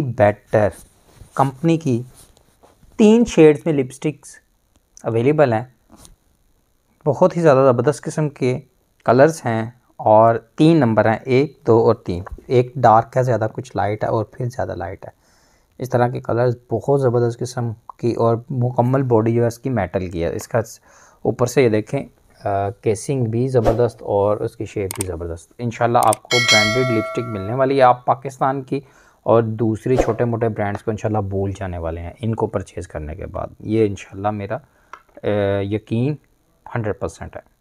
better company की तीन shades में लिपस्टिक्स अवेलेबल हैं बहुत ही ज़्यादा ज़बरदस्त किस्म के कलर्स हैं और तीन नंबर हैं एक दो और तीन एक डार्क है ज़्यादा कुछ लाइट है और फिर ज़्यादा लाइट है इस तरह के कलर्स बहुत ज़बरदस्त किस्म की और मुकम्मल बॉडी जो है इसकी मेटल की है इसका ऊपर से ये देखें आ, केसिंग भी ज़बरदस्त और उसकी शेप भी ज़बरदस्त इन आपको ब्रांडेड लिपस्टिक मिलने वाली है आप पाकिस्तान की और दूसरे छोटे मोटे ब्रांड्स को इंशाल्लाह भूल जाने वाले हैं इनको परचेज़ करने के बाद ये इंशाल्लाह मेरा यकीन हंड्रेड परसेंट है